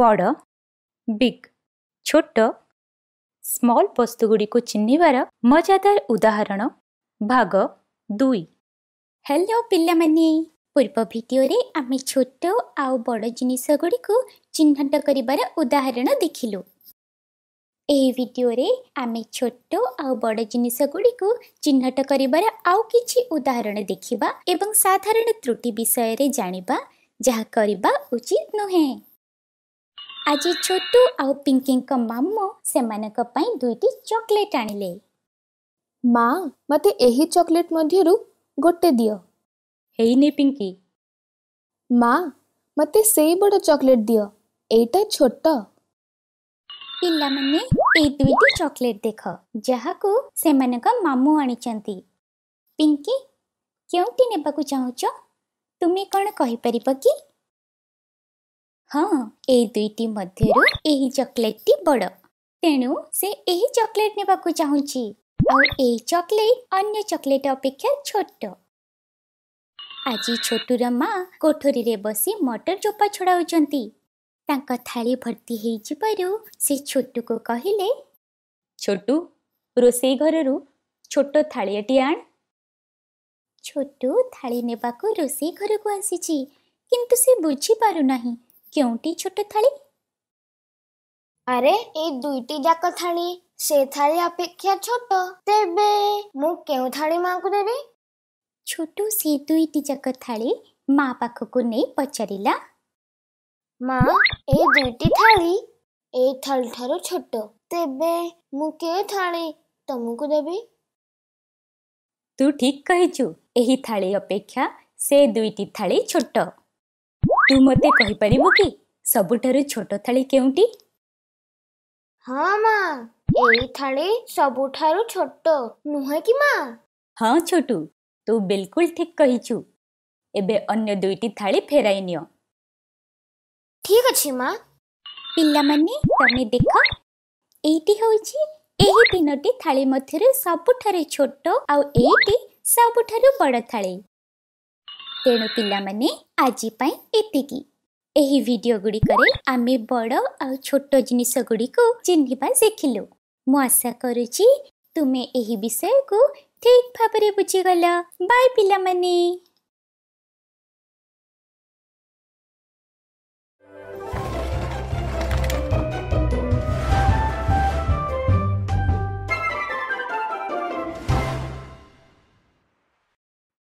ବଡ଼ ବିଗ୍ ଛୋଟ ସ୍ମଲ୍ ବସ୍ତୁଗୁଡ଼ିକୁ ଚିହ୍ନିବାର ମଜାଦାର ଉଦାହରଣ ଭାଗ ଦୁଇ ହ୍ୟାଲୋ ପିଲାମାନେ ପୂର୍ବ ଭିଡ଼ିଓରେ ଆମେ ଛୋଟ ଆଉ ବଡ଼ ଜିନିଷଗୁଡ଼ିକୁ ଚିହ୍ନଟ କରିବାର ଉଦାହରଣ ଦେଖିଲୁ ଏହି ଭିଡ଼ିଓରେ ଆମେ ଛୋଟ ଆଉ ବଡ଼ ଜିନିଷଗୁଡ଼ିକୁ ଚିହ୍ନଟ କରିବାର ଆଉ କିଛି ଉଦାହରଣ ଦେଖିବା ଏବଂ ସାଧାରଣ ତ୍ରୁଟି ବିଷୟରେ ଜାଣିବା ଯାହା କରିବା ଉଚିତ ନୁହେଁ आज छोटू आउ पिंकिंग से मानक दुईट चकोलेट चॉकलेट आनिले मा मते एही गोटे दियो हेई ने पिंकी मा मते सेई बडो चॉकलेट दियो एटा छोटो पिल्ला मने ए देख जहा को से मानक मामो आनी चंती पिंकी क्यों टी नेबा को चाहौचो तुम्ही कोन ହଁ ଏଇ ଦୁଇଟି ମଧ୍ୟରୁ ଏହି ଚକୋଲେଟ୍ଟି ବଡ଼ ତେଣୁ ସେ ଏହି ଚକୋଲେଟ୍ ନେବାକୁ ଚାହୁଁଛି ଆଉ ଏହି ଚକୋଲେଟ୍ ଅନ୍ୟ ଚକୋଲେଟ୍ ଅପେକ୍ଷା ଛୋଟ ଆଜି ଛୋଟୁର ମା କୋଠରୀରେ ବସି ମଟର ଚୋପା ଛଡ଼ାଉଛନ୍ତି ତାଙ୍କ ଥାଳି ଭର୍ତ୍ତି ହେଇଯିବାରୁ ସେ ଛୋଟୁକୁ କହିଲେ ଛୋଟୁ ରୋଷେଇ ଘରରୁ ଛୋଟ ଥାଳିଆଟିଏ ଆଣ ଛୋଟୁ ଥାଳି ନେବାକୁ ରୋଷେଇ ଘରକୁ ଆସିଛି କିନ୍ତୁ ସେ ବୁଝିପାରୁନାହିଁ କେଉଁଟି ଛୋଟ ଥାଳି ଆରେ ଏଇ ଦୁଇଟି ଯାକ ଥାଳି ସେ ଥାଳି ଅପେକ୍ଷା ଛୋଟ ତେବେ ମୁଁ କେଉଁ ଥାଳି ମାଙ୍କୁ ଦେବି ଛୋଟ ସେ ଦୁଇଟି ଯାକ ଥାଳି ମା ପାଖକୁ ନେଇ ପଚାରିଲା ମା ଏ ଦୁଇଟି ଥାଳି ଏ ଥାଳି ଠାରୁ ଛୋଟ ତେବେ ମୁଁ କେଉଁ ଥାଳି ତମକୁ ଦେବି ତୁ ଠିକ କହିଛୁ ଏହି ଥାଳି ଅପେକ୍ଷା ସେ ଦୁଇଟି ଥାଳି ଛୋଟ ତୁ ମୋତେ କହିପାରିବୁ କି ସବୁଠାରୁ ଛୋଟ ଥାଳି କେଉଁଠି ହଁ ମା ଏଇ ଥାଳି ସବୁଠାରୁ ଛୋଟ ନୁହେଁ କି ମା ହଁ ଛୋଟୁ ତୁ ବିଲକୁଲ ଠିକ କହିଛୁ ଏବେ ଅନ୍ୟ ଦୁଇଟି ଥାଳି ଫେରାଇ ନିଅ ଠିକ ଅଛି ମା ପିଲାମାନେ ତମେ ଦେଖ ଏଇଟି ହେଉଛି ଏହି ତିନୋଟି ଥାଳି ମଧ୍ୟରେ ସବୁଠାରୁ ଛୋଟ ଆଉ ଏଇଟି ସବୁଠାରୁ ବଡ଼ ଥାଳି ତେଣୁ ପିଲାମାନେ ଆଜି ପାଇଁ ଏତିକି ଏହି ଭିଡ଼ିଓ ଗୁଡ଼ିକରେ ଆମେ ବଡ଼ ଆଉ ଛୋଟ ଜିନିଷ ଗୁଡ଼ିକୁ ଚିହ୍ନିବା ଶିଖିଲୁ ମୁଁ ଆଶା କରୁଛି ତୁମେ ଏହି ବିଷୟକୁ ଠିକ୍ ଭାବରେ ବୁଝିଗଲ ବାଏ ପିଲାମାନେ